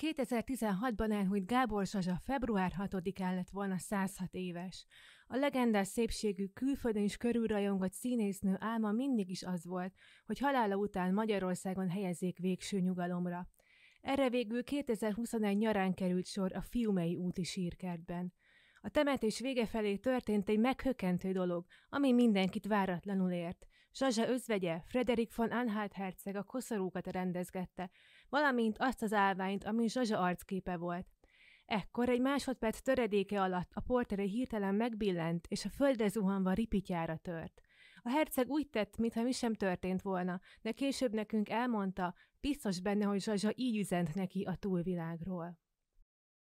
2016-ban elhújt Gábor Zsazsa február 6-án lett volna 106 éves. A legendás szépségű külföldön is körülrajongott színésznő álma mindig is az volt, hogy halála után Magyarországon helyezzék végső nyugalomra. Erre végül 2021 nyarán került sor a Fiumei úti sírkertben. A temetés vége felé történt egy meghökkentő dolog, ami mindenkit váratlanul ért – Zsazsa özvegye, Frederik von Anhalt herceg a koszorúkat rendezgette, valamint azt az állványt, ami Zsazsa arcképe volt. Ekkor egy másodperc töredéke alatt a portere hirtelen megbillent, és a földre zuhanva ripityára tört. A herceg úgy tett, mintha mi sem történt volna, de később nekünk elmondta, biztos benne, hogy Zsazsa így üzent neki a túlvilágról.